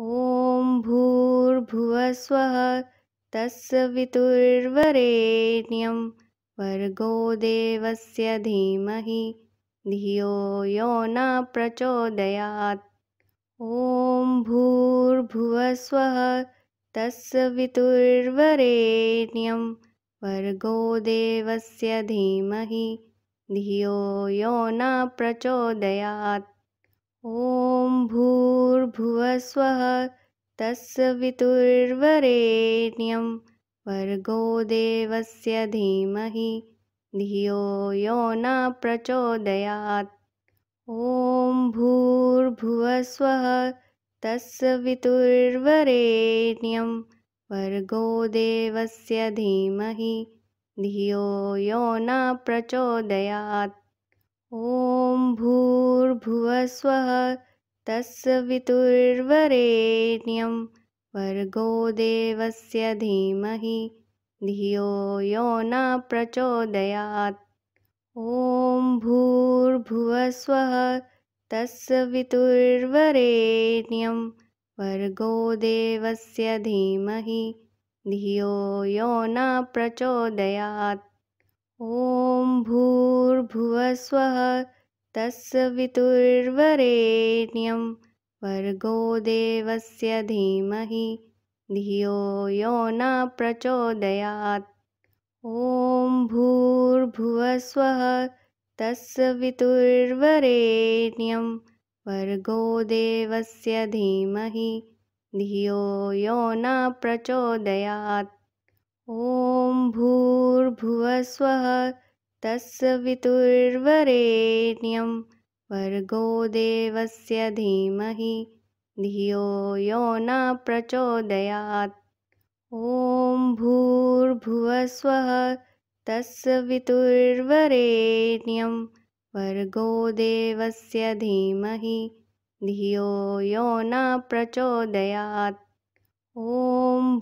ॐ भूर्भुवस्वः तत्सवितुर्वरेण्यं वर्गो देवस्य धीमहि धियो यो न प्रचोदयात् ॐ भूर्भुवः स्वः तस्य देवस्य धीमहि धियो यो न प्रचोदयात् भूर्भुवः स्वः तस्य वर्गो देवस्य धीमहि धियो यो न प्रचोदयात् ॐ भूर्भुवः स्वः तस्य देवस्य धीमहि धियो यो न प्रचोदयात् ॐ स्वः तस्य वर्गो देवस्य धीमहि धियो यो न प्रचोदयात् ॐ भूर्भुवः स्वः तस्य देवस्य धीमहि धियो यो न प्रचोदयात् ॐ स्वः तस्य वर्गो देवस्य धीमहि धियो यो न प्रचोदयात् ॐ भूर्भुवः स्वः तस्य देवस्य धीमहि धियो यो न प्रचोदयात् ॐ स्वः तत्सवितुर्वरेण्यं वर्गो देवस्य धीमहि धियो यो न प्रचोदयात् ॐ भूर्भुवः स्वः तस्य देवस्य धीमहि धियो यो न प्रचोदयात् ॐ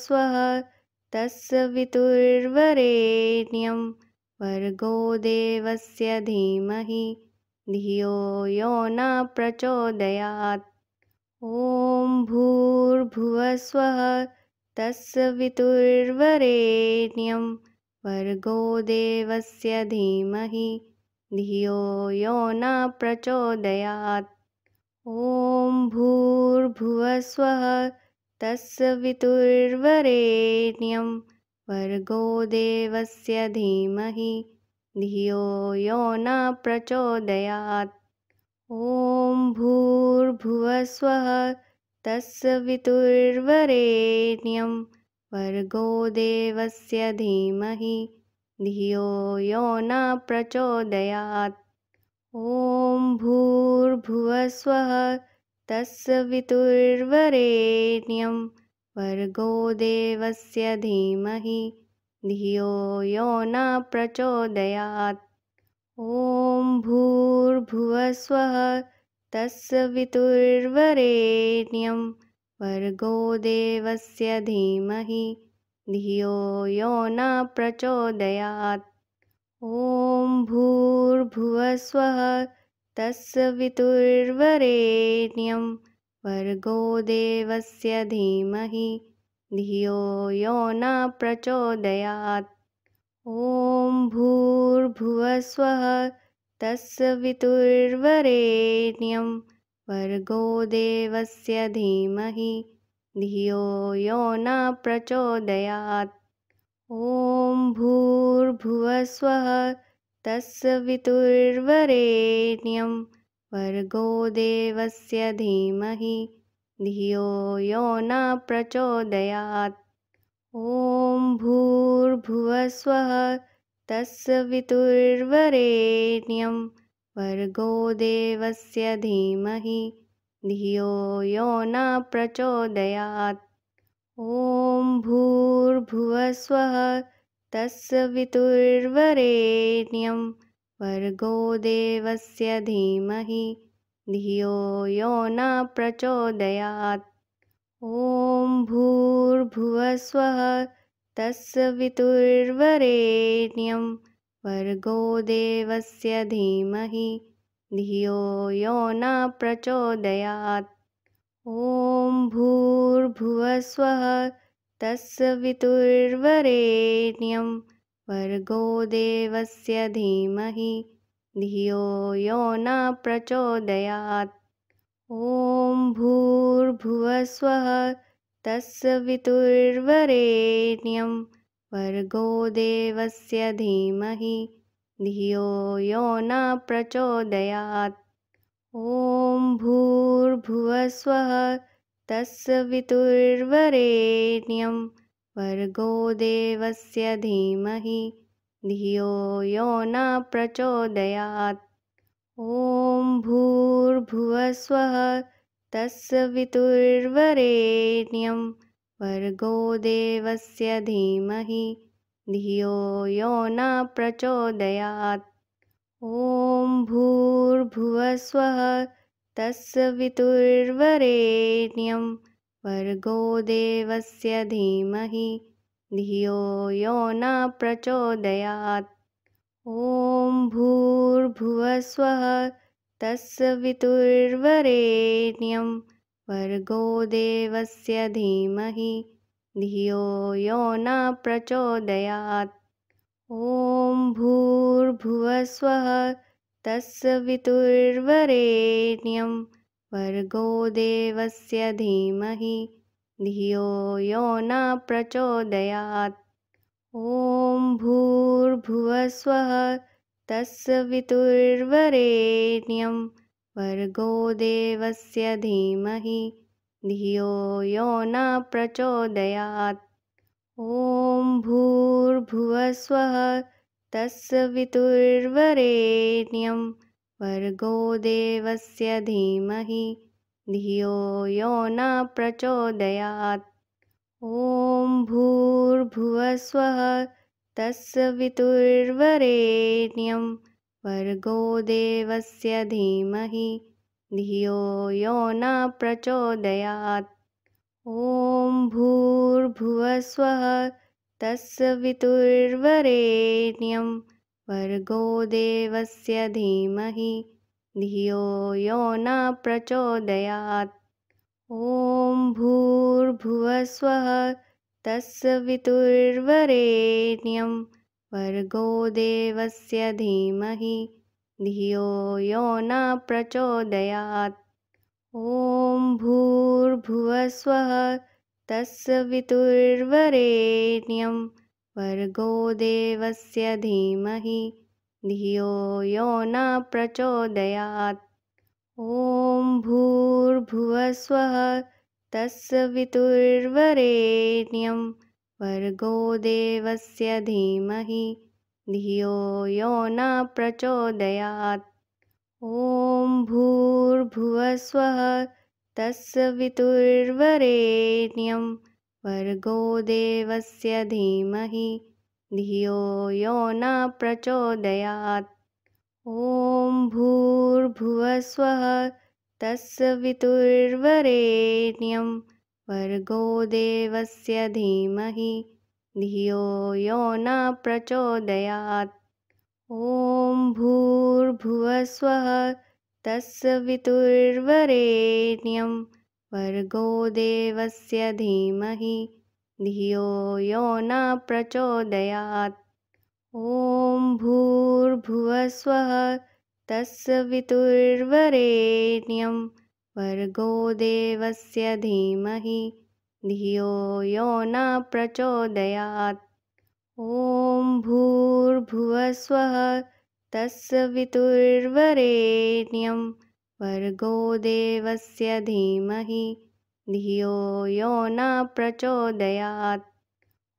स्वः तस्य वर्गो देवस्य धीमहि धियो यो न प्रचोदयात् ॐ भूर्भुवः स्वः तस्य देवस्य धीमहि धियो यो न प्रचोदयात् ॐ स्वः तस्य वर्गो देवस्य धीमहि धियो यो न प्रचोदयात् ॐ भूर्भुवः स्वः तस्य देवस्य धीमहि धियो यो न प्रचोदयात् ॐ भूर्भुवस्वः तत्सवितुर्वरेण्यं वर्गो देवस्य धीमहि धियो यो न प्रचोदयात् ॐ भूर्भुवस्वः तत्सवितुर्वरेण्यं वर्गो देवस्य धीमहि धियो यो न प्रचोदयात् ॐ स्वः तस्य वर्गो देवस्य धीमहि धियो यो न प्रचोदयात् ॐ भूर्भुवः स्वः तस्य देवस्य धीमहि धियो यो न प्रचोदयात् ॐ स्वः तत्सवितुर्वरेण्यं वर्गो देवस्य धीमहि धियो यो न प्रचोदयात् ॐ भूर्भुवः स्वः तस्य देवस्य धीमहि धियो यो न प्रचोदयात् ॐ स्वः तस्य वर्गो देवस्य धीमहि धियो यो न प्रचोदयात् ॐ भूर्भुवः स्वः तस्य देवस्य धीमहि धियो यो न प्रचोदयात् ॐ स्वः तत्सवितुर्वरेण्यं वर्गो देवस्य धीमहि धियो यो न प्रचोदयात् ॐ भूर्भुवस्वः स्वः तस्य देवस्य धीमहि धियो यो न प्रचोदयात् ॐ स्वः तस्य वर्गो देवस्य धीमहि धियो यो न प्रचोदयात् ॐ भूर्भुवः स्वः तस्य देवस्य धीमहि धियो यो न प्रचोदयात् ॐ स्वः तस्य वर्गो देवस्य धीमहि धियो यो न प्रचोदयात् ॐ भूर्भुवः स्वः तस्य देवस्य धीमहि धियो यो न प्रचोदयात् ॐ स्वः तत्सवितुर्वरेण्यं वर्गो देवस्य धीमहि धियो यो न प्रचोदयात् ॐ भूर्भुवः स्वः तस्य देवस्य धीमहि धियो यो न प्रचोदयात् ॐ स्वः तस्य वर्गो देवस्य धीमहि धियो यो न प्रचोदयात् ॐ भूर्भुवः स्वः तस्य देवस्य धीमहि धियो यो न प्रचोदयात् ॐ स्वः तस्य वर्गो देवस्य धीमहि धियो यो न प्रचोदयात् ॐ भूर्भुवः स्वः तस्य देवस्य धीमहि धियो यो न प्रचोदयात् ॐ भूर्भुवस्वः तत्सवितुर्वरेण्यं वर्गो देवस्य धीमहि धियो यो न प्रचोदयात् ॐ भूर्भुवस्वः तत्सवितुर्वरेण्यं वर्गो देवस्य धीमहि धियो यो न प्रचोदयात् ॐ स्वः तस्य वर्गो देवस्य धीमहि धियो यो न प्रचोदयात् ॐ भूर्भुवः स्वः तस्य देवस्य धीमहि धियो यो न प्रचोदयात् ॐ स्वः तस्य वर्गो देवस्य धीमहि धियो यो न प्रचोदयात् ॐ भूर्भुवः स्वः तस्य देवस्य धीमहि धियो यो न प्रचोदयात् ॐ स्वः तस्य वर्गो देवस्य धीमहि धियो यो न प्रचोदयात्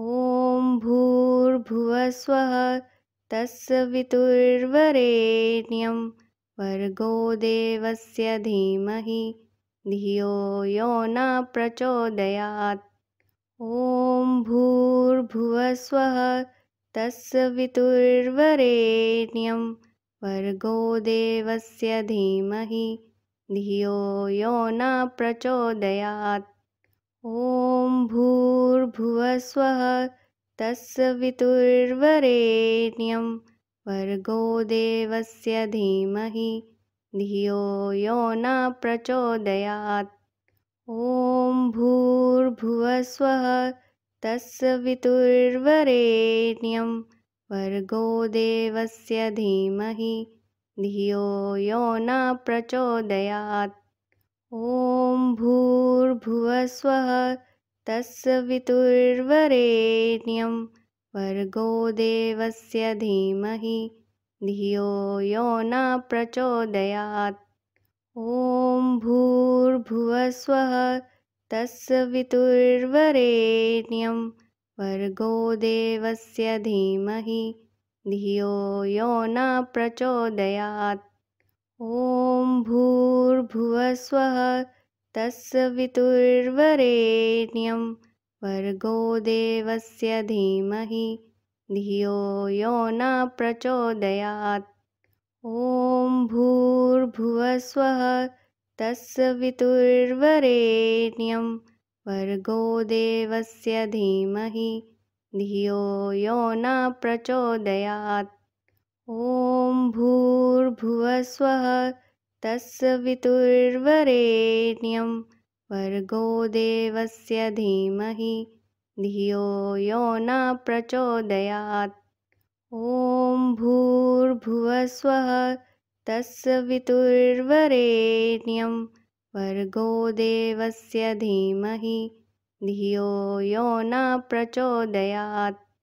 ॐ भूर्भुवः स्वः तस्य देवस्य धीमहि धियो यो न प्रचोदयात् भूर्भुवः स्वः तस्य वर्गो देवस्य धीमहि धियो यो न प्रचोदयात् ॐ भूर्भुवः स्वः तस्य देवस्य धीमहि धियो यो न प्रचोदयात् ॐ स्वः तस्य वर्गो देवस्य धीमहि धियो यो न प्रचोदयात् ॐ भूर्भुवः स्वः तस्य देवस्य धीमहि धियो यो न प्रचोदयात् ॐ स्वः तस्य वर्गो देवस्य धीमहि धियो यो न प्रचोदयात् ॐ भूर्भुवः स्वः तस्य देवस्य धीमहि धियो यो न प्रचोदयात् ॐ स्वः तत्सवितुर्वरेण्यं वर्गो देवस्य धीमहि धियो यो न प्रचोदयात् ॐ भूर्भुवः स्वः तस्य देवस्य धीमहि धियो यो न प्रचोदयात् ॐ भूर्भुवः स्वः तस्य देवस्य धीमहि धियो यो न प्रचोदयात्